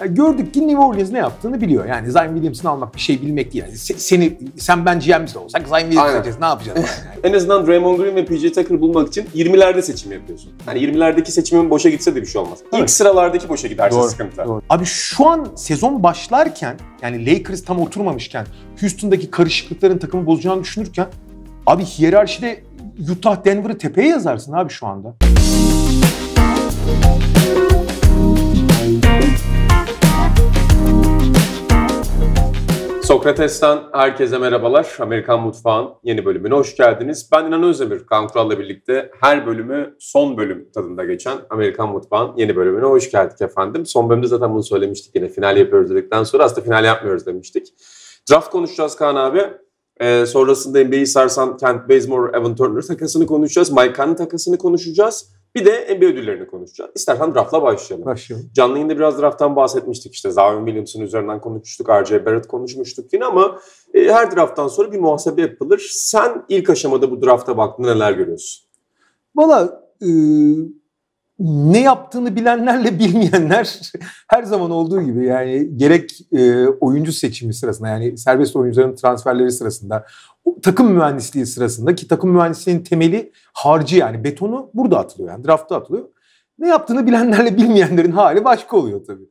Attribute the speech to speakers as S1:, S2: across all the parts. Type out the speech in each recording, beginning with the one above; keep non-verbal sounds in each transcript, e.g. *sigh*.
S1: Yani gördük ki New Orleans ne yaptığını biliyor. Yani Zion Williamson'ı almak bir şey bilmek değil. Yani seni, sen ben GM'si olsak Zion Williamson'ı alacağız. Ne yapacağız?
S2: Yani? *laughs* en azından Draymond Green ve PJ Tucker bulmak için 20'lerde seçim yapıyorsun. Yani 20'lerdeki seçimin boşa gitse de bir şey olmaz. İlk sıralardaki boşa giderse doğru, sıkıntılar.
S1: Doğru. Abi şu an sezon başlarken yani Lakers tam oturmamışken Houston'daki karışıklıkların takımı bozacağını düşünürken abi hiyerarşide Utah Denver'ı tepeye yazarsın abi şu anda.
S2: Sokrates'ten herkese merhabalar. Amerikan Mutfağı'nın yeni bölümüne hoş geldiniz. Ben İnan Özdemir. Kaan Kural'la birlikte her bölümü son bölüm tadında geçen Amerikan Mutfağı'nın yeni bölümüne hoş geldik efendim. Son bölümde zaten bunu söylemiştik yine. Final yapıyoruz dedikten sonra aslında final yapmıyoruz demiştik. Draft konuşacağız Kaan abi. Ee, sonrasında NBA'yi sarsan Kent Bazemore, Evan Turner takasını konuşacağız. Mike Conley takasını konuşacağız. Bir de NBA ödüllerini konuşacağız. İstersen draftla başlayalım. Başlayalım. Canlı yayında biraz drafttan bahsetmiştik işte. Zion Williamson üzerinden konuşmuştuk. R.J. Barrett konuşmuştuk yine ama e, her drafttan sonra bir muhasebe yapılır. Sen ilk aşamada bu drafta baktın, neler görüyorsun?
S1: Valla e, ne yaptığını bilenlerle *laughs* bilmeyenler her zaman olduğu gibi yani gerek e, oyuncu seçimi sırasında yani serbest oyuncuların transferleri sırasında takım mühendisliği sırasında ki takım mühendisliğinin temeli harcı yani betonu burada atılıyor yani draftta atılıyor. Ne yaptığını bilenlerle bilmeyenlerin hali başka oluyor tabii.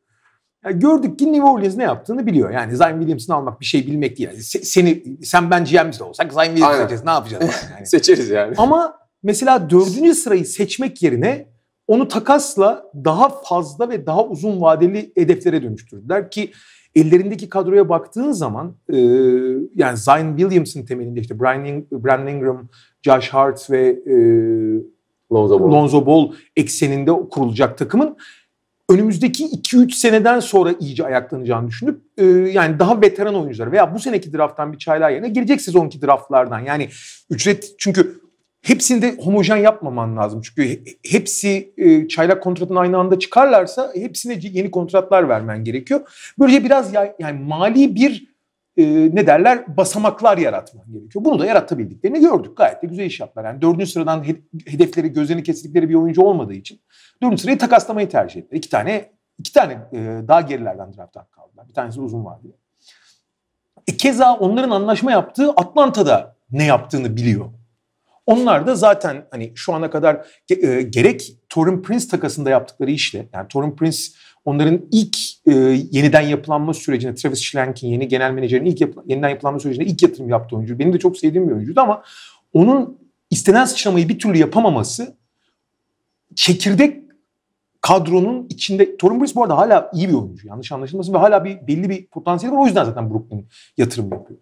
S1: Yani gördük ki New Orleans ne yaptığını biliyor. Yani Zion Williamson'ı almak bir şey bilmek değil. Yani seni, sen ben GM'de olsak Zion Williams'ı seçeceğiz. Ne yapacağız? Yani. *laughs* Seçeriz yani. Ama mesela dördüncü sırayı seçmek yerine onu takasla daha fazla ve daha uzun vadeli hedeflere dönüştürdüler ki ellerindeki kadroya baktığın zaman e, yani Zion Williams'ın temelinde işte Brian, Brandon Ingram, Josh Hart ve e, Lonzo, Ball. Lonzo Ball ekseninde kurulacak takımın önümüzdeki 2-3 seneden sonra iyice ayaklanacağını düşünüp e, yani daha veteran oyuncular veya bu seneki drafttan bir çaylar yerine gelecek sezonki draftlardan yani ücret çünkü hepsini de homojen yapmaman lazım. Çünkü hepsi e, çaylak kontratın aynı anda çıkarlarsa hepsine yeni kontratlar vermen gerekiyor. Böylece biraz yani mali bir e, ne derler basamaklar yaratman gerekiyor. Bunu da yaratabildiklerini gördük. Gayet de güzel iş yaptılar. Yani dördüncü sıradan hedefleri gözlerini kestikleri bir oyuncu olmadığı için dördüncü sırayı takaslamayı tercih ettiler. İki tane iki tane e, daha gerilerden drafttan kaldılar. Bir tanesi uzun vardı E, keza onların anlaşma yaptığı Atlanta'da ne yaptığını biliyor onlar da zaten hani şu ana kadar e, gerek Torun Prince takasında yaptıkları işle yani Torun Prince onların ilk e, yeniden yapılanma sürecinde, Travis Schlenk'in yeni genel menajerin ilk yapı, yeniden yapılanma sürecinde ilk yatırım yaptığı oyuncu. Benim de çok sevdiğim bir oyuncuydu ama onun istenen sıçramayı bir türlü yapamaması çekirdek kadronun içinde Torun Prince bu arada hala iyi bir oyuncu yanlış anlaşılmasın ve hala bir belli bir potansiyeli var o yüzden zaten Brooklyn yatırım yapıyor.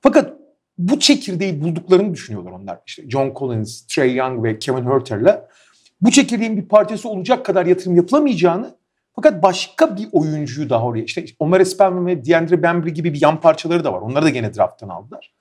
S1: Fakat bu çekirdeği bulduklarını düşünüyorlar onlar. İşte John Collins, Trey Young ve Kevin Herter'la bu çekirdeğin bir parçası olacak kadar yatırım yapılamayacağını fakat başka bir oyuncuyu daha oraya işte Omer Espen ve Diandre Bembry gibi bir yan parçaları da var. Onları da gene drafttan aldılar.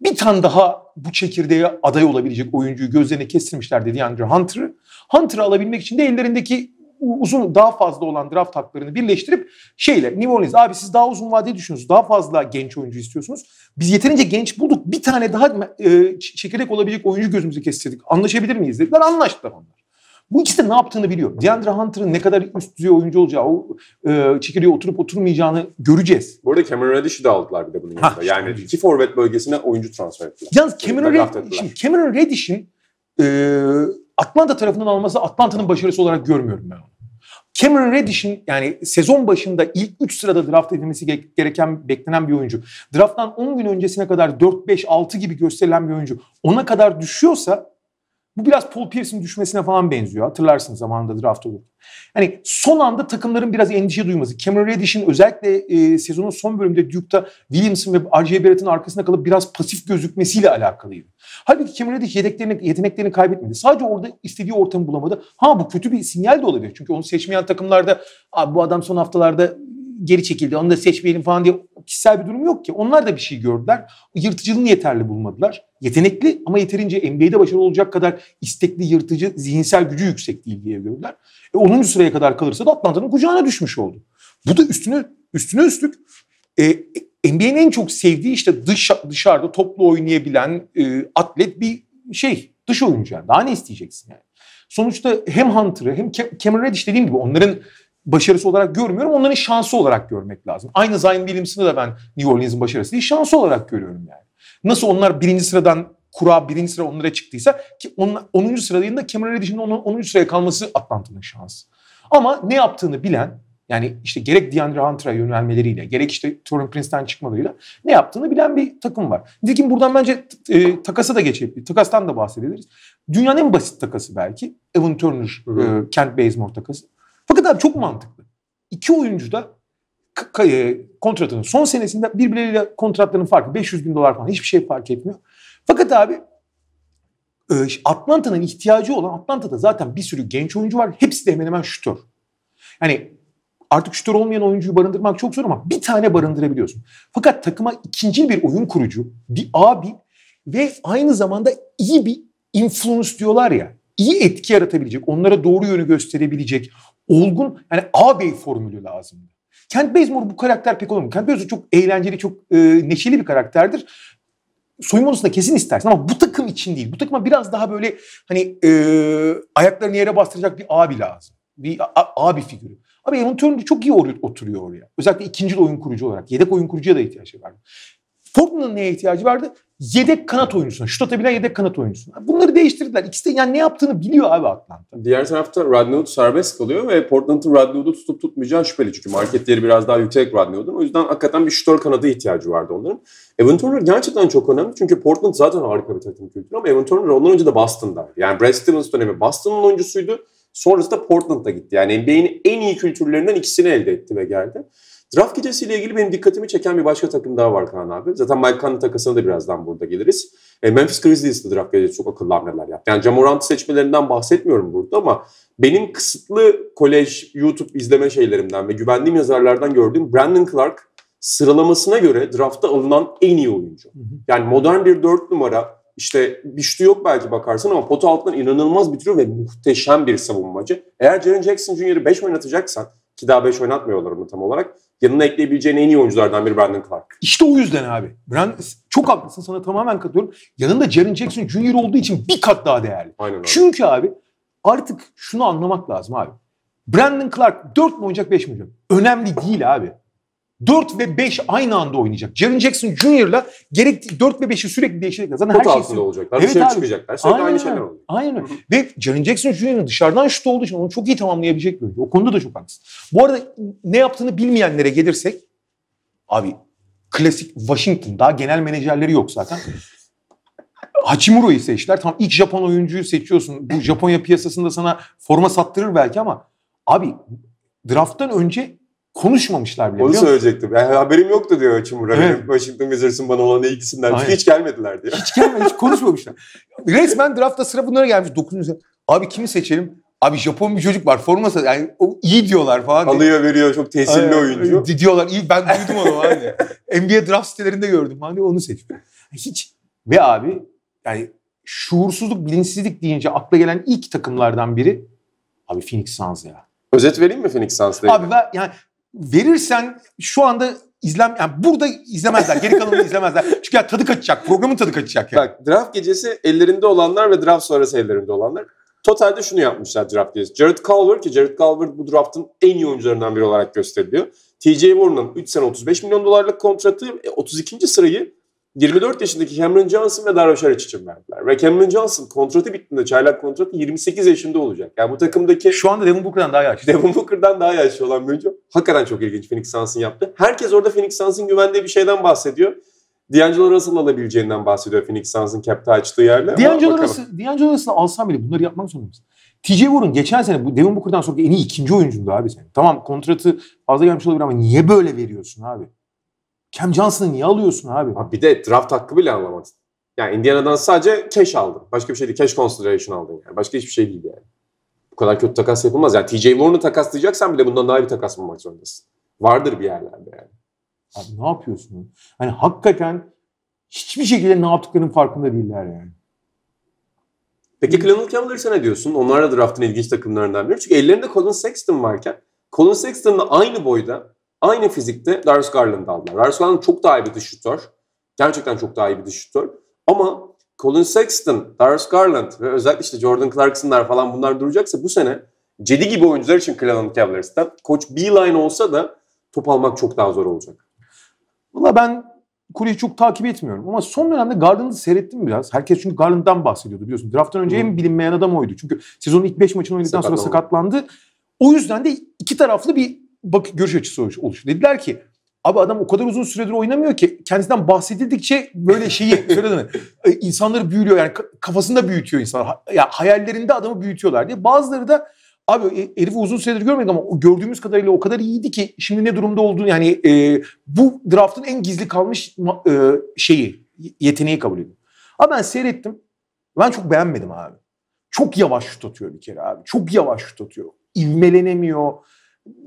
S1: Bir tane daha bu çekirdeğe aday olabilecek oyuncuyu gözlerine kestirmişler dedi Diandre Hunter'ı. Hunter'ı alabilmek için de ellerindeki uzun daha fazla olan draft haklarını birleştirip şeyle New Orleans abi siz daha uzun vadeli düşünüyorsunuz. Daha fazla genç oyuncu istiyorsunuz. Biz yeterince genç bulduk. Bir tane daha e, çekerek olabilecek oyuncu gözümüzü kestirdik. Anlaşabilir miyiz dediler. Anlaştılar onlar. Bu ikisi de ne yaptığını biliyor. DeAndre Hunter'ın ne kadar üst düzey oyuncu olacağı, o e, çekirdeğe oturup oturmayacağını göreceğiz.
S2: Bu arada Cameron Reddish'i de aldılar bir de bunun yanında. yani işte. iki forvet bölgesine oyuncu transfer ettiler. Yalnız Cameron, Red,
S1: şimdi Cameron Reddish'in e, Atlanta tarafından alması Atlanta'nın başarısı olarak görmüyorum ben onu. Cameron Reddish'in yani sezon başında ilk 3 sırada draft edilmesi gereken beklenen bir oyuncu. Draft'tan 10 gün öncesine kadar 4-5-6 gibi gösterilen bir oyuncu. Ona kadar düşüyorsa bu biraz Paul Pierce'in düşmesine falan benziyor. Hatırlarsın zamanında draft olur. Hani son anda takımların biraz endişe duyması. Cameron Reddish'in özellikle e, sezonun son bölümünde Duke'da Williamson ve R.J. Barrett'ın arkasında kalıp biraz pasif gözükmesiyle alakalıydı. Halbuki Cameron Reddish yedeklerini, yeteneklerini kaybetmedi. Sadece orada istediği ortamı bulamadı. Ha bu kötü bir sinyal de olabilir. Çünkü onu seçmeyen takımlarda bu adam son haftalarda geri çekildi. Onu da seçmeyelim falan diye kişisel bir durum yok ki. Onlar da bir şey gördüler. Yırtıcılığını yeterli bulmadılar. Yetenekli ama yeterince NBA'de başarılı olacak kadar istekli, yırtıcı, zihinsel gücü yüksek değil diye gördüler. E 10. sıraya kadar kalırsa da Atlanta'nın kucağına düşmüş oldu. Bu da üstüne üstüne üstlük e, e NBA'nin en çok sevdiği işte dış, dışarıda toplu oynayabilen e, atlet bir şey. Dış oyuncu yani. Daha ne isteyeceksin yani? Sonuçta hem Hunter'ı hem Cameron Reddish dediğim gibi onların başarısı olarak görmüyorum. Onların şansı olarak görmek lazım. Aynı Zion Williamson'ı da ben New Orleans'ın başarısı değil şansı olarak görüyorum yani. Nasıl onlar birinci sıradan kura birinci sıra onlara çıktıysa ki 10. sıradayım da Cameron Reddish'in 10. sıraya kalması Atlanta'nın şansı. Ama ne yaptığını bilen yani işte gerek DeAndre Hunter'a yönelmeleriyle gerek işte Torin Prince'ten çıkmalarıyla ne yaptığını bilen bir takım var. Nitekim buradan bence e, takasa da geçebilir. Takastan da bahsedebiliriz. Dünyanın en basit takası belki. Evan Turner, e, Kent Bazemore takası. Fakat abi çok mantıklı. İki oyuncu da kontratının son senesinde birbirleriyle kontratlarının farkı 500 bin dolar falan hiçbir şey fark etmiyor. Fakat abi e, Atlanta'nın ihtiyacı olan Atlanta'da zaten bir sürü genç oyuncu var. Hepsi de hemen hemen şütör. Yani artık şütör olmayan oyuncuyu barındırmak çok zor ama bir tane barındırabiliyorsun. Fakat takıma ikinci bir oyun kurucu, bir abi ve aynı zamanda iyi bir influence diyorlar ya. İyi etki yaratabilecek, onlara doğru yönü gösterebilecek, olgun yani ağabey formülü lazım. Kent Bazemore bu karakter pek olmuyor. Kent Bazemore çok eğlenceli, çok e, neşeli bir karakterdir. Soyunma odasında kesin istersin ama bu takım için değil. Bu takıma biraz daha böyle hani e, ayaklarını yere bastıracak bir abi lazım. Bir a, abi figürü. Abi Aaron Turner çok iyi oturuyor oraya. Özellikle ikinci oyun kurucu olarak. Yedek oyun kurucuya da ihtiyaç var. Fortnum'un neye ihtiyacı vardı? Yedek kanat oyuncusuna. Şut atabilen yedek kanat oyuncusuna. Bunları değiştirdiler. İkisi de yani ne yaptığını biliyor abi Atlanta.
S2: Diğer tarafta Radnod serbest kalıyor ve Portland'ın Radnod'u tutup tutmayacağı şüpheli. Çünkü market değeri biraz daha yüksek Radnod'un. O yüzden hakikaten bir şutör kanadı ihtiyacı vardı onların. Evan Turner gerçekten çok önemli. Çünkü Portland zaten harika bir takım kültürü ama Evan Turner ondan önce de Boston'da. Yani Brad Stevens dönemi Boston'ın oyuncusuydu. Sonrasında Portland'a gitti. Yani NBA'nin en iyi kültürlerinden ikisini elde etti ve geldi. Draft gecesiyle ilgili benim dikkatimi çeken bir başka takım daha var Kaan abi. Zaten Mike Conley takasına da birazdan burada geliriz. E, Memphis Grizzlies de draft gecesi çok akıllı hamleler yaptı. Yani Jamorant seçmelerinden bahsetmiyorum burada ama benim kısıtlı kolej, YouTube izleme şeylerimden ve güvendiğim yazarlardan gördüğüm Brandon Clark sıralamasına göre draftta alınan en iyi oyuncu. Yani modern bir dört numara işte bir yok belki bakarsan ama potu altından inanılmaz bitiriyor ve muhteşem bir savunmacı. Eğer Jaren Jackson Jr.'ı 5 oynatacaksan ki daha 5 oynatmıyorlar onu tam olarak yanına ekleyebileceğin en iyi oyunculardan biri Brandon Clark.
S1: İşte o yüzden abi. Brandon, çok haklısın sana tamamen katılıyorum. Yanında Jaren Jackson Junior olduğu için bir kat daha değerli. Aynen öyle. Çünkü abi artık şunu anlamak lazım abi. Brandon Clark 4 mi oynayacak 5 mi Önemli değil abi. 4 ve 5 aynı anda oynayacak. Jaren Jackson Jr.'la gerek 4 ve 5'i sürekli değişecekler. Zaten Pot her şey altında olacaklar. Evet dışarı çıkacaklar. Sürekli aynen, aynı şeyler olacak. Aynen öyle. ve Jaren Jackson Jr.'ın dışarıdan şut olduğu için onu çok iyi tamamlayabilecek bir oyuncu. O konuda da çok haklısın. Bu arada ne yaptığını bilmeyenlere gelirsek abi klasik Washington daha genel menajerleri yok zaten. *laughs* Hachimuro'yu seçtiler. Tam ilk Japon oyuncuyu seçiyorsun. Bu Japonya piyasasında sana forma sattırır belki ama abi drafttan önce konuşmamışlar bile. Onu söyleyecektim.
S2: Yani haberim yoktu diyor Hachimura. Evet. Benim Washington Wizards'ın bana olan ilgisinden Aynen. hiç
S1: gelmediler diyor. Hiç gelmedi, hiç konuşmamışlar. *laughs* Resmen draftta sıra bunlara gelmiş. 9. Abi kimi seçelim? Abi Japon bir çocuk var forması yani o iyi diyorlar falan. Alıyor veriyor çok tesirli Aynen. oyuncu. Diyorlar iyi ben duydum onu hani. *laughs* NBA draft sitelerinde gördüm hani onu seçtim. Hiç ve abi yani şuursuzluk bilinçsizlik deyince akla gelen ilk takımlardan biri abi Phoenix Suns ya. Özet vereyim mi Phoenix Suns'la? Abi ben yani verirsen şu anda izlem yani burada izlemezler. Geri kalanını *laughs* izlemezler. Çünkü ya tadı kaçacak.
S2: Programın tadı kaçacak yani. Bak draft gecesi ellerinde olanlar ve draft sonrası ellerinde olanlar. Totalde şunu yapmışlar draft gecesi. Jared Culver ki Jared Culver bu draftın en iyi oyuncularından biri olarak gösteriliyor. TJ Warren'ın 3 sene 35 milyon dolarlık kontratı 32. E, sırayı 24 yaşındaki Cameron Johnson ve Darvish Haric için verdiler. Ve Cameron Johnson kontratı bittiğinde çaylak kontratı 28 yaşında olacak. Yani bu takımdaki... Şu anda Devin Booker'dan daha yaşlı. Devin Booker'dan daha yaşlı olan bir oyuncu. Hakikaten çok ilginç Phoenix Suns'ın yaptı. Herkes orada Phoenix Suns'ın güvendiği bir şeyden bahsediyor. D'Angelo Russell alabileceğinden bahsediyor Phoenix Suns'ın cap'te açtığı yerle. D'Angelo Russell,
S1: D'Angelo Russell alsan bile bunları yapmak zorundasın. TJ Warren geçen sene bu Devin Booker'dan sonra en iyi ikinci oyuncundu abi sen. Tamam kontratı fazla gelmiş olabilir ama niye böyle veriyorsun abi? Cam Johnson'ı niye alıyorsun abi? Ha bir de draft hakkı bile alamadın.
S2: Yani Indiana'dan sadece cash aldın. Başka bir şey değil. Cash consideration aldın yani. Başka hiçbir şey değil yani. Bu kadar kötü takas yapılmaz. Yani TJ Warren'ı takaslayacaksan bile bundan daha bir takas bulmak zorundasın. Vardır bir yerlerde yani.
S1: Abi ne yapıyorsun? Hani hakikaten hiçbir şekilde ne yaptıklarının farkında değiller yani.
S2: Peki Cleveland Cavaliers'a ne diyorsun? Onlar da draftın ilginç takımlarından biri. Çünkü ellerinde Colin Sexton varken Colin Sexton'la aynı boyda Aynı fizikte Darius Garland'ı aldılar. Darius Garland çok daha iyi bir dış şutör. Gerçekten çok daha iyi bir dış şutör. Ama Colin Sexton, Darius Garland ve özellikle işte Jordan Clarkson'lar falan bunlar duracaksa bu sene cedi gibi oyuncular için Cleveland Cavaliers'ten Koç B line olsa da top almak çok daha zor olacak.
S1: Valla ben Kuleyi çok takip etmiyorum. Ama son dönemde Garland'ı seyrettim biraz. Herkes çünkü Garland'dan bahsediyordu biliyorsun. Draft'tan önce hmm. en bilinmeyen adam oydu. Çünkü sezonun ilk 5 maçını oynadıktan sonra sakatlandı. O yüzden de iki taraflı bir bak görüş açısı oluştu. Dediler ki Abi adam o kadar uzun süredir oynamıyor ki kendisinden bahsedildikçe böyle şeyi *laughs* söyledim. E, insanları büyülüyor yani kafasında büyütüyor insanlar. Ha, ya hayallerinde adamı büyütüyorlar diye. Bazıları da abi e, herifi uzun süredir görmedik ama gördüğümüz kadarıyla o kadar iyiydi ki şimdi ne durumda olduğunu yani e, bu draftın en gizli kalmış e, şeyi yeteneği kabul ediyorum. Abi ben seyrettim. Ben çok beğenmedim abi. Çok yavaş şut atıyor bir kere abi. Çok yavaş şut atıyor. İvmelenemiyor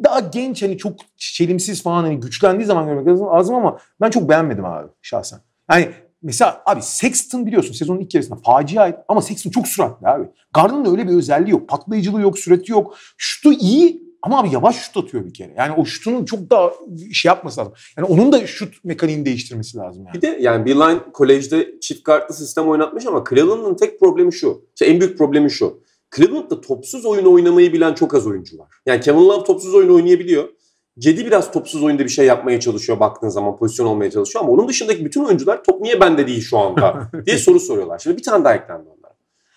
S1: daha genç hani çok çelimsiz falan hani güçlendiği zaman görmek lazım, lazım ama ben çok beğenmedim abi şahsen. Yani mesela abi Sexton biliyorsun sezonun ilk yarısında faciaydı ama Sexton çok süratli abi. Garland'ın öyle bir özelliği yok. Patlayıcılığı yok, sürati yok. Şutu iyi ama abi yavaş şut atıyor bir kere. Yani o şutunun çok daha şey yapması lazım. Yani onun da şut mekaniğini değiştirmesi lazım yani.
S2: Bir de yani Beeline kolejde çift kartlı sistem oynatmış ama Cleveland'ın tek problemi şu. İşte en büyük problemi şu. Cleveland'da topsuz oyun oynamayı bilen çok az oyuncu var. Yani Kevin Love topsuz oyun oynayabiliyor. Cedi biraz topsuz oyunda bir şey yapmaya çalışıyor baktığın zaman pozisyon olmaya çalışıyor ama onun dışındaki bütün oyuncular top niye bende değil şu anda *laughs* diye soru soruyorlar. Şimdi bir tane daha eklendi onlar.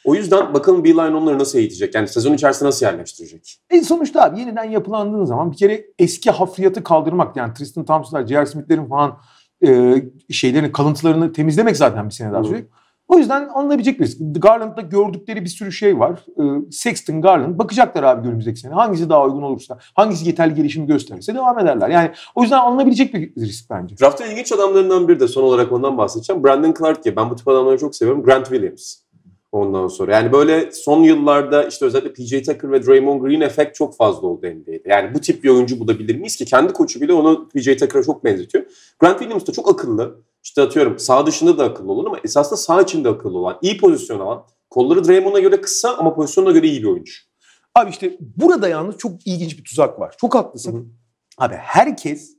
S2: O yüzden bakalım Beeline onları nasıl eğitecek? Yani sezon içerisinde nasıl yerleştirecek?
S1: En sonuçta abi yeniden yapılandığın zaman bir kere eski hafriyatı kaldırmak yani Tristan Thompson'lar, J.R. Smith'lerin falan e, şeylerin kalıntılarını temizlemek zaten bir sene daha sürecek. O yüzden alınabilecek bir risk. Garland'da gördükleri bir sürü şey var. Ee, Sexton, Garland bakacaklar abi önümüzdeki sene. Hangisi daha uygun olursa, hangisi yeterli gelişimi gösterirse devam ederler. Yani o yüzden alınabilecek bir risk bence.
S2: Draft'ın ilginç adamlarından bir de son olarak ondan bahsedeceğim. Brandon Clark ya ben bu tip adamları çok seviyorum. Grant Williams ondan sonra. Yani böyle son yıllarda işte özellikle PJ Tucker ve Draymond Green efekt çok fazla oldu NBA'de. Yani bu tip bir oyuncu bulabilir miyiz ki? Kendi koçu bile onu PJ Tucker'a çok benzetiyor. Grant Williams da çok akıllı işte atıyorum sağ dışında da akıllı olan ama esasında sağ içinde akıllı olan, iyi pozisyon alan, kolları Draymond'a göre kısa ama pozisyonuna göre iyi bir oyuncu.
S1: Abi işte burada yalnız çok ilginç bir tuzak var. Çok haklısın. Hı hı. Abi herkes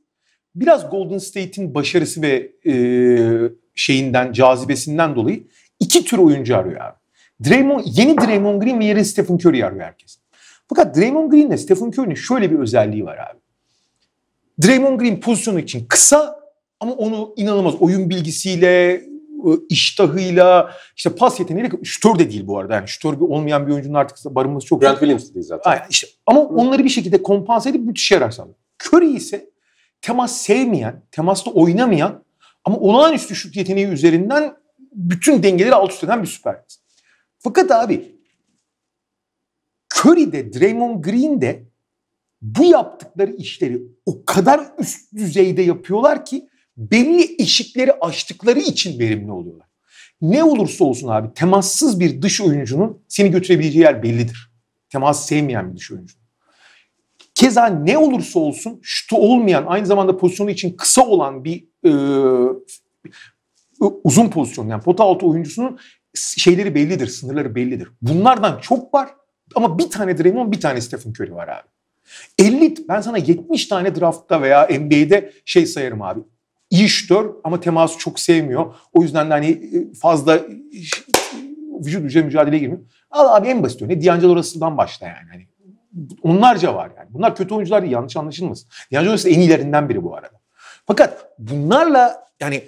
S1: biraz Golden State'in başarısı ve e, şeyinden, cazibesinden dolayı iki tür oyuncu arıyor abi. Draymond, yeni Draymond Green ve yeni Stephen Curry arıyor herkes. Fakat Draymond Green ile Stephen Curry'nin şöyle bir özelliği var abi. Draymond Green pozisyonu için kısa, ama onu inanılmaz oyun bilgisiyle, ıı, iştahıyla, işte pas yeteneğiyle şütör de değil bu arada. Yani şütör bir olmayan bir oyuncunun artık barınması çok... Grant Williams değil zaten. Aynen işte. Ama Hı. onları bir şekilde kompanse edip müthiş yarar sandım. Curry ise temas sevmeyen, temasta oynamayan ama olağanüstü şut yeteneği üzerinden bütün dengeleri alt üst eden bir süper. Fakat abi Curry'de, Draymond de bu yaptıkları işleri o kadar üst düzeyde yapıyorlar ki belli eşikleri aştıkları için verimli oluyorlar. Ne olursa olsun abi temassız bir dış oyuncunun seni götürebileceği yer bellidir. Temas sevmeyen bir dış oyuncu. Keza ne olursa olsun şutu olmayan aynı zamanda pozisyonu için kısa olan bir e, e uzun pozisyon yani pota altı oyuncusunun şeyleri bellidir, sınırları bellidir. Bunlardan çok var ama bir tane Draymond bir tane Stephen Curry var abi. 50 ben sana 70 tane draftta veya NBA'de şey sayarım abi iyi şütör ama teması çok sevmiyor. O yüzden de hani e, fazla e, vücut vücuda mücadele girmiyor. Al abi en basit örneği D'Angelo Russell'dan başla yani. Hani onlarca var yani. Bunlar kötü oyuncular değil yanlış anlaşılmasın. D'Angelo Russell en iyilerinden biri bu arada. Fakat bunlarla yani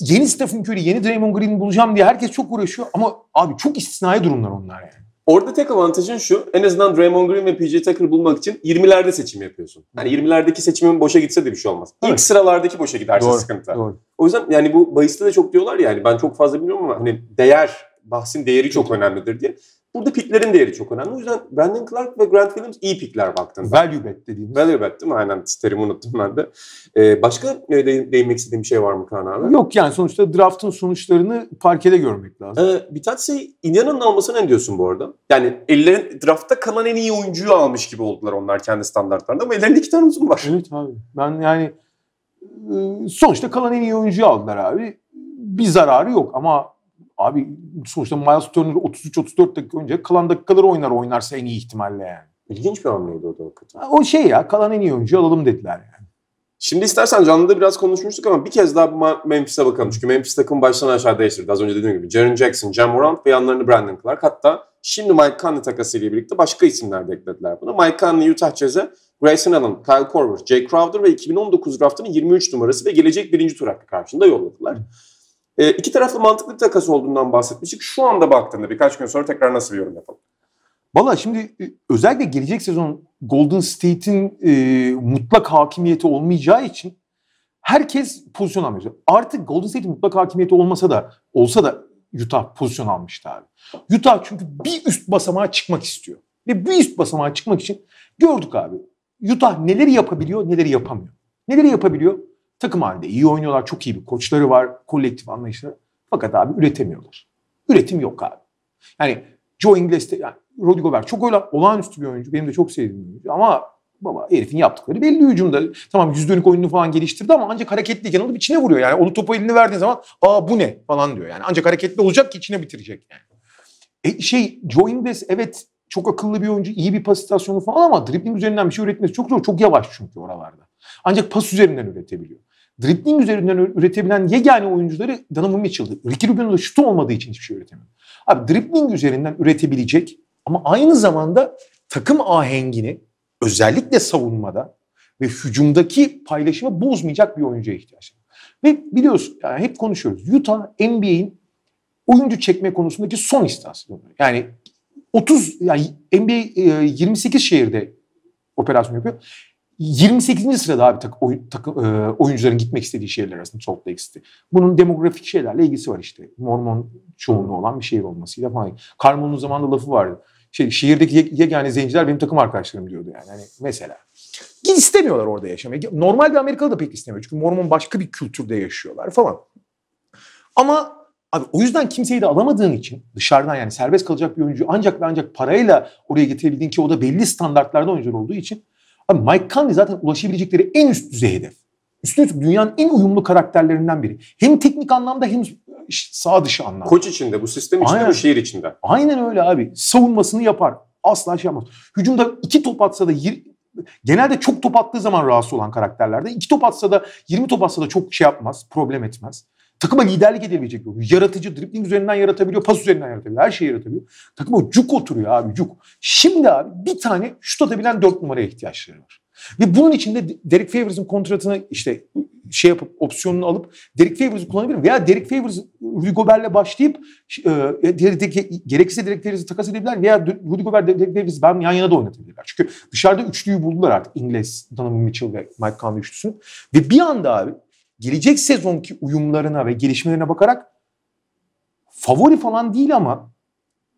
S1: yeni Stephen Curry, yeni Draymond Green bulacağım diye herkes çok uğraşıyor ama abi çok istisnai durumlar onlar yani. Orada tek avantajın şu.
S2: En azından Draymond Green ve PJ Tucker bulmak için 20'lerde seçim yapıyorsun. Yani 20'lerdeki seçimin boşa gitse de bir şey olmaz. Evet. İlk sıralardaki boşa giderse doğru, sıkıntı. Doğru. O yüzden yani bu bahiste de çok diyorlar ya hani ben çok fazla bilmiyorum ama hani değer bahsin değeri çok önemlidir diye. Burada piklerin değeri çok önemli. O yüzden Brandon Clark ve Grant Williams iyi pikler baktığında. Value bet dediğimiz. Value bet değil mi? Aynen terimi unuttum ben de. Ee, başka ne de, değinmek istediğim bir şey var mı Kaan abi?
S1: Yok yani sonuçta draftın sonuçlarını parkede görmek
S2: lazım. Ee, bir tanesi şey, İnan'ın almasına ne diyorsun bu arada? Yani ellerin draftta
S1: kalan en iyi oyuncuyu almış gibi oldular onlar kendi standartlarında ama ellerinde iki tane uzun var. Evet abi. Ben yani e, sonuçta kalan en iyi oyuncuyu aldılar abi. Bir zararı yok ama Abi sonuçta Miles Turner 33-34 dakika önce kalan dakikaları oynar oynarsa en iyi ihtimalle yani. İlginç bir hamleydi o da hakikaten. O şey ya kalan en iyi oyuncu alalım dediler yani.
S2: Şimdi istersen canlıda biraz konuşmuştuk ama bir kez daha Memphis'e bakalım. Çünkü Memphis takım baştan aşağı değiştirdi. Az önce dediğim gibi Jaren Jackson, Jam Morant ve yanlarını Brandon Clark. Hatta şimdi Mike Conley takasıyla birlikte başka isimler de eklediler buna. Mike Conley Utah Jazz'e Grayson Allen, Kyle Korver, Jay Crowder ve 2019 draftının 23 numarası ve gelecek birinci tur hakkı karşında yolladılar. E, iki taraflı mantıklı bir takas olduğundan bahsetmiştik. Şu anda baktığında birkaç gün sonra tekrar nasıl bir yorum yapalım?
S1: Valla şimdi e, özellikle gelecek sezon Golden State'in e, mutlak hakimiyeti olmayacağı için herkes pozisyon almıyor. Artık Golden State'in mutlak hakimiyeti olmasa da olsa da Utah pozisyon almıştı abi. Utah çünkü bir üst basamağa çıkmak istiyor. Ve bir üst basamağa çıkmak için gördük abi. Utah neleri yapabiliyor, neleri yapamıyor. Neleri yapabiliyor? Takım halinde iyi oynuyorlar, çok iyi bir koçları var, kolektif anlayışları. Fakat abi üretemiyorlar. Üretim yok abi. Yani Joe Ingles de, yani Rodrigo Ver çok öyle olağanüstü bir oyuncu. Benim de çok sevdiğim bir oyuncu ama baba herifin yaptıkları belli hücumda. Tamam yüz dönük oyununu falan geliştirdi ama ancak hareketliyken bir içine vuruyor. Yani onu topu elini verdiğin zaman aa bu ne falan diyor. Yani ancak hareketli olacak ki içine bitirecek yani. E, şey Joe Ingles evet çok akıllı bir oyuncu, iyi bir pasitasyonu falan ama dribbling üzerinden bir şey üretmesi çok zor. Çok yavaş çünkü oralarda. Ancak pas üzerinden üretebiliyor dribbling üzerinden üretebilen yegane oyuncuları Donovan Mitchell'dı. Ricky Rubio'nun şutu olmadığı için hiçbir şey üretemiyor. Abi dribbling üzerinden üretebilecek ama aynı zamanda takım ahengini özellikle savunmada ve hücumdaki paylaşımı bozmayacak bir oyuncuya ihtiyaç var. Ve biliyorsun yani hep konuşuyoruz. Utah NBA'in oyuncu çekme konusundaki son istasyonu. Yani 30 yani NBA 28 e, şehirde operasyon yapıyor. 28. sırada abi takım oyun, e, oyuncuların gitmek istediği şehirler arasında Salt Lake City. Bunun demografik şeylerle ilgisi var işte. Mormon çoğunluğu hmm. olan bir şehir olmasıyla falan. Carmelo'nun zamanında lafı vardı. Şey, şehirdeki yegane zenciler benim takım arkadaşlarım diyordu yani. Hani mesela. İstemiyorlar orada yaşamayı. Normal bir Amerikalı da pek istemiyor. Çünkü Mormon başka bir kültürde yaşıyorlar falan. Ama Abi o yüzden kimseyi de alamadığın için dışarıdan yani serbest kalacak bir oyuncu ancak ve ancak parayla oraya getirebildiğin ki o da belli standartlarda oyuncu olduğu için Abi Mike Conley zaten ulaşabilecekleri en üst düzey hedef. Üstelik dünyanın en uyumlu karakterlerinden biri. Hem teknik anlamda hem sağ dışı anlamda. Koç içinde
S2: bu sistem içinde Aynen. bu şehir içinde.
S1: Aynen öyle abi. Savunmasını yapar. Asla şey yapmaz. Hücumda iki top atsa da genelde çok top attığı zaman rahatsız olan karakterlerde. iki top atsa da 20 top atsa da çok şey yapmaz. Problem etmez. Takıma liderlik edebilecek bir Yaratıcı, dripling üzerinden yaratabiliyor, pas üzerinden yaratabiliyor, her şeyi yaratabiliyor. Takıma cuk oturuyor abi cuk. Şimdi abi bir tane şut atabilen dört numaraya ihtiyaçları var. Ve bunun içinde Derek Favors'ın kontratını işte şey yapıp opsiyonunu alıp Derek Favors'ı kullanabilir veya Derek Favors Rudy Gobert'le başlayıp e, e gerekirse Derek Favors'ı takas edebilirler veya Rudy Gobert Derek Favors ben yan yana da oynatabilirler. Çünkü dışarıda üçlüyü buldular artık İngiliz Donovan Mitchell ve Mike Conley üçlüsünü. Ve bir anda abi gelecek sezonki uyumlarına ve gelişmelerine bakarak favori falan değil ama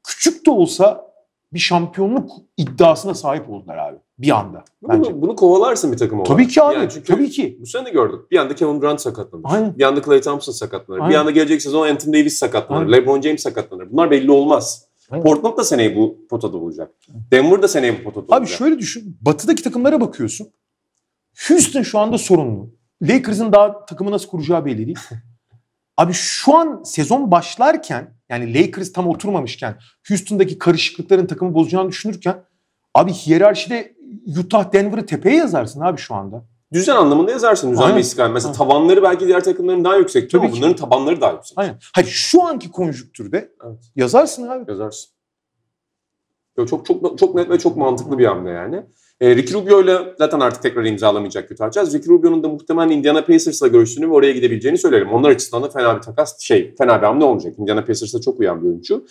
S1: küçük de olsa bir şampiyonluk iddiasına sahip oldular abi bir anda. Bunu, bence.
S2: bunu kovalarsın bir takım olarak. Tabii ki abi. Yani çünkü tabii ki. Bu sene de gördük. Bir anda Kevin Durant sakatlanır. Aynen. Bir anda Clay Thompson sakatlanır. Aynen. Bir anda gelecek sezon Anthony Davis sakatlanır. Aynen. LeBron James sakatlanır. Bunlar belli olmaz. Aynen. Portland da seneye bu potada olacak. Denver da seneye bu potada olacak. Abi şöyle
S1: düşün. Batı'daki takımlara bakıyorsun. Houston şu anda sorunlu. Lakers'ın daha takımı nasıl kuracağı belli değil. *laughs* Abi şu an sezon başlarken yani Lakers tam oturmamışken Houston'daki karışıklıkların takımı bozacağını düşünürken abi hiyerarşide Utah Denver'ı tepeye yazarsın abi şu anda.
S2: Düzen anlamında yazarsın düzen Aynen. ve istikrar. Mesela Aynen. tabanları belki diğer takımların daha yüksek Tabii ama ki. bunların tabanları daha yüksek.
S1: Aynen. Hayır şu anki konjüktürde evet. yazarsın abi. Yazarsın.
S2: Yo, çok çok çok net ve çok mantıklı bir hamle yani. E, Ricky Rubio ile zaten artık tekrar imzalamayacak kötü açacağız. Ricky Rubio'nun da muhtemelen Indiana Pacers'la görüştüğünü ve oraya gidebileceğini söylerim. Onlar açısından da fena bir takas şey fena bir hamle olmayacak. Indiana Pacers'a çok uyan bir oyuncu.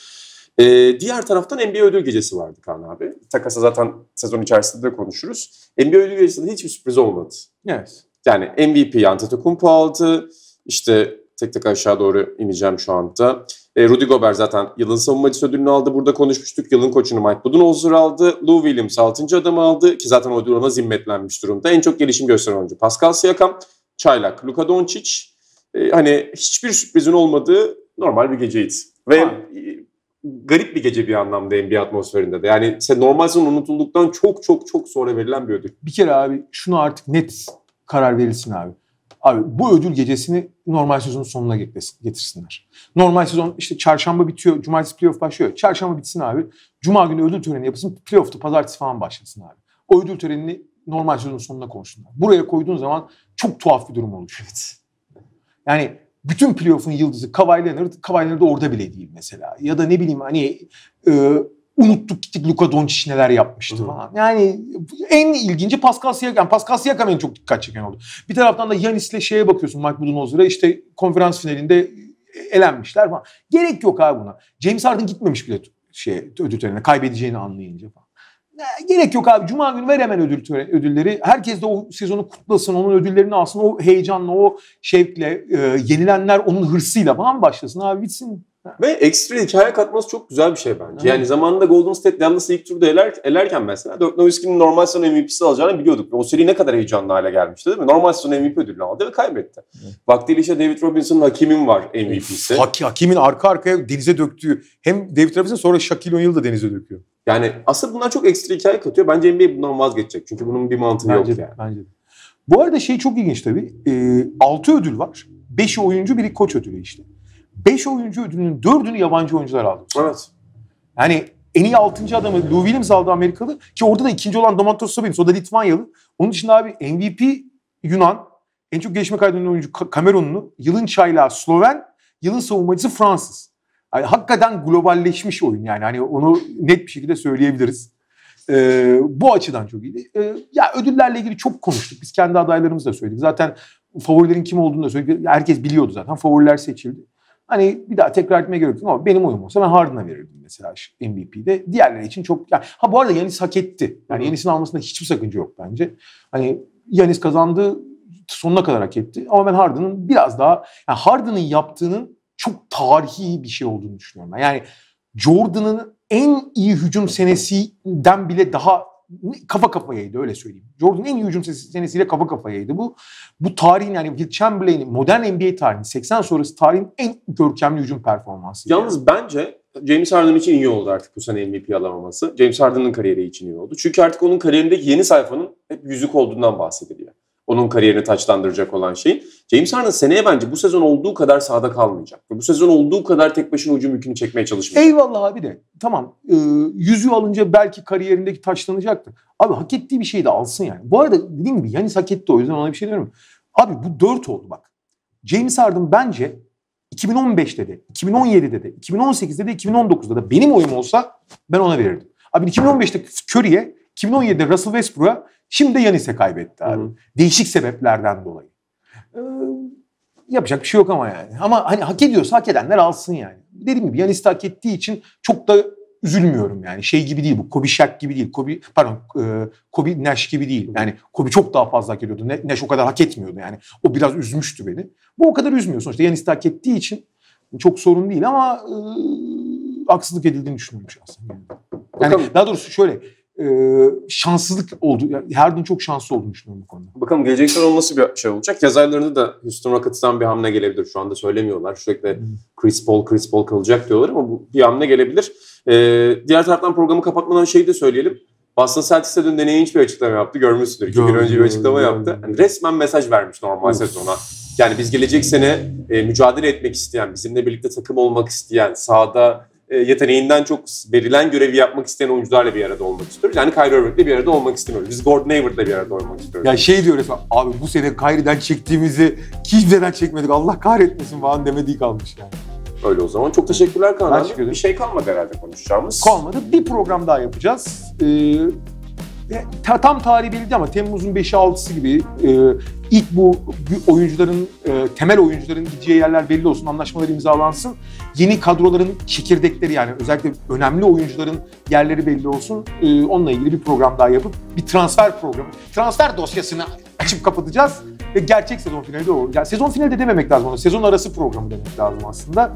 S2: Ee, diğer taraftan NBA ödül gecesi vardı Kaan abi. Takasa zaten sezon içerisinde de konuşuruz. NBA ödül gecesinde hiçbir sürpriz olmadı. Evet. Yani MVP Antetokounmpo aldı. İşte tek tek aşağı doğru ineceğim şu anda. E, Rudy Gobert zaten yılın savunmacısı ödülünü aldı. Burada konuşmuştuk. Yılın koçunu Mike Budenholzer aldı. Lou Williams 6. adamı aldı ki zaten o ödül ona zimmetlenmiş durumda. En çok gelişim gösteren oyuncu Pascal Siakam, Çaylak, Luka Doncic. E, hani hiçbir sürprizin olmadığı normal bir geceydi. Ve e, garip bir gece bir anlamda NBA atmosferinde de. Yani normal sezon
S1: unutulduktan çok çok çok sonra verilen bir ödül. Bir kere abi şunu artık net karar verilsin abi. Abi bu ödül gecesini normal sezonun sonuna getirsinler. Normal sezon işte çarşamba bitiyor, cumartesi playoff başlıyor. Çarşamba bitsin abi. Cuma günü ödül töreni yapılsın, playoff'ta pazartesi falan başlasın abi. O ödül törenini normal sezonun sonuna konuşsunlar. Buraya koyduğun zaman çok tuhaf bir durum oluyor. Evet. Yani bütün playoff'un yıldızı Kawhi Leonard, Kawhi Leonard orada bile değil mesela. Ya da ne bileyim hani e, unuttuk gittik Luka Doncic neler yapmıştı Hı-hı. falan. Yani en ilginci Pascal Siakam. Pascal Siakam en çok dikkat çeken oldu. Bir taraftan da Yanis'le şeye bakıyorsun Mike Budenholzer'a işte konferans finalinde elenmişler falan. Gerek yok abi buna. James Harden gitmemiş bile şey ödül törenine kaybedeceğini anlayınca falan. Gerek yok abi. Cuma günü ver hemen ödül töreni, ödülleri. Herkes de o sezonu kutlasın. Onun ödüllerini alsın. O heyecanla, o şevkle, e, yenilenler onun hırsıyla falan başlasın abi bitsin.
S2: Ve ekstra hikaye katması çok güzel bir şey bence. Hı. Yani zamanında Golden State Dallas'ı ilk turda eler, elerken mesela Dirk Nowitzki'nin normal sezon MVP'si alacağını biliyorduk. O seri ne kadar heyecanlı hale gelmişti değil mi? Normal sezon MVP ödülünü aldı ve kaybetti. Hı. Vaktiyle işte David Robinson'ın Hakim'in var MVP'si.
S1: Hak, Hakim'in arka arkaya denize döktüğü hem David Robinson sonra Shaquille O'Neal da denize döküyor. Yani aslında bunlar çok ekstra
S2: hikaye katıyor. Bence NBA bundan vazgeçecek. Çünkü bunun bir mantığı bence, yok yani.
S1: Bence de. Bu arada şey çok ilginç tabii. E, ee, 6 ödül var. 5'i oyuncu, biri koç ödülü işte. 5 oyuncu ödülünün 4'ünü yabancı oyuncular aldı. Evet. Yani en iyi 6. adamı Lou Williams aldı Amerikalı. Ki orada da ikinci olan Domantas Sabonis. O da Litvanyalı. Onun için abi MVP Yunan. En çok gelişme kaydeden oyuncu Kamerunlu. Yılın çaylağı Sloven. Yılın savunmacısı Fransız. Yani hakikaten globalleşmiş oyun yani. Hani onu net bir şekilde söyleyebiliriz. Ee, bu açıdan çok iyiydi. Ee, ya ödüllerle ilgili çok konuştuk. Biz kendi adaylarımızı da söyledik. Zaten favorilerin kim olduğunu da söyledik. Herkes biliyordu zaten. Favoriler seçildi. Hani bir daha tekrar etmeye gerek yok ama benim oyum olsa ben Harden'a verirdim mesela MVP'de. Diğerleri için çok... Yani, ha bu arada Yanis hak etti. Yani Yanis'in almasında hiçbir sakınca yok bence. Hani Yanis kazandı sonuna kadar hak etti. Ama ben Harden'ın biraz daha... Yani Harden'ın yaptığının çok tarihi bir şey olduğunu düşünüyorum Yani Jordan'ın en iyi hücum senesinden bile daha kafa kafayaydı öyle söyleyeyim. Jordan'ın en iyi hücum senesiyle kafa kafayaydı bu. Bu tarihin yani Will Chamberlain'in modern NBA tarihinin 80 sonrası tarihin en görkemli hücum performansı. Yalnız
S2: bence James Harden için iyi oldu artık bu sene MVP alamaması. James Harden'ın kariyeri için iyi oldu. Çünkü artık onun kariyerindeki yeni sayfanın hep yüzük olduğundan bahsediliyor. Onun kariyerini taçlandıracak olan şey. James Harden seneye bence bu sezon olduğu kadar sahada kalmayacak. Bu sezon olduğu kadar tek başına ucum yükünü çekmeye çalışmayacak.
S1: Eyvallah abi de. Tamam e, yüzüğü alınca belki kariyerindeki taçlanacaktı. Abi hak ettiği bir şey de alsın yani. Bu arada dediğim gibi Yanis hak etti o yüzden ona bir şey demiyorum. Abi bu dört oldu bak. James Harden bence 2015'te de, 2017'de de, 2018'de de, 2019'da da benim oyum olsa ben ona verirdim. Abi 2015'te Curry'e, 2017'de Russell Westbrook'a, Şimdi Yanis'e kaybetti abi. Hı. Değişik sebeplerden dolayı. Ee, yapacak bir şey yok ama yani. Ama hani hak ediyorsa hak edenler alsın yani. Dediğim gibi Yanis de hak ettiği için çok da üzülmüyorum yani. Şey gibi değil bu. Kobe Şak gibi değil. Kobe pardon e, Kobi Nash gibi değil. Yani Kobe çok daha fazla hak ediyordu. Nash o kadar hak etmiyordu yani. O biraz üzmüştü beni. Bu o kadar üzmüyor. Sonuçta Yanis de hak ettiği için çok sorun değil ama e, haksızlık edildiğini düşünüyorum şahsen. Yani daha doğrusu şöyle e, şanssızlık oldu. Yani her gün çok şanslı olduğunu düşünüyorum bu
S2: konuda. Bakalım gelecek sezon nasıl bir şey olacak? Yaz aylarında da Houston Rockets'tan bir hamle gelebilir. Şu anda söylemiyorlar. Sürekli hmm. Chris Paul, Chris Paul kalacak diyorlar ama bu bir hamle gelebilir. Ee, diğer taraftan programı kapatmadan şeyi de söyleyelim. Boston Celtics'e dün Danny Ainge bir açıklama yaptı. Görmüşsündür. İki gün önce bir açıklama yaptı. Yani resmen mesaj vermiş normal of. sezona. Yani biz gelecek sene e, mücadele etmek isteyen, bizimle birlikte takım olmak isteyen, sahada e, yeteneğinden çok verilen görevi yapmak isteyen oyuncularla bir arada olmak istiyoruz. Yani Kyrie Irving'le bir arada olmak istemiyoruz. Biz Gordon Hayward'la bir arada olmak istiyoruz. Ya şey
S1: diyor resmen, abi bu sene Kyrie'den çektiğimizi kimseden çekmedik. Allah kahretmesin falan demediği kalmış yani. Öyle o zaman. Çok teşekkürler Kaan Bir şey kalmadı herhalde konuşacağımız. Kalmadı. Bir program daha yapacağız. Ee, e, ta, tam tarihi belli değil ama Temmuz'un 5'i 6'sı gibi e, ilk bu oyuncuların, e, temel oyuncuların gideceği yerler belli olsun, anlaşmalar imzalansın. Yeni kadroların çekirdekleri yani özellikle önemli oyuncuların yerleri belli olsun. E, onunla ilgili bir program daha yapıp bir transfer programı, transfer dosyasını açıp kapatacağız. Ve gerçek sezon finali de o. Yani sezon finali de dememek lazım onu. Sezon arası programı demek lazım aslında.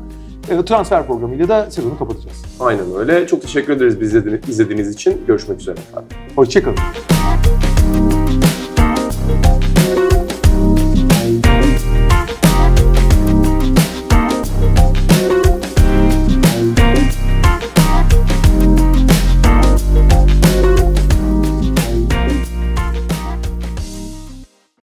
S1: E, transfer programıyla da sezonu kapatacağız.
S2: Aynen öyle. Çok teşekkür ederiz bizi izlediğiniz için. Görüşmek üzere efendim.
S1: Hoşçakalın.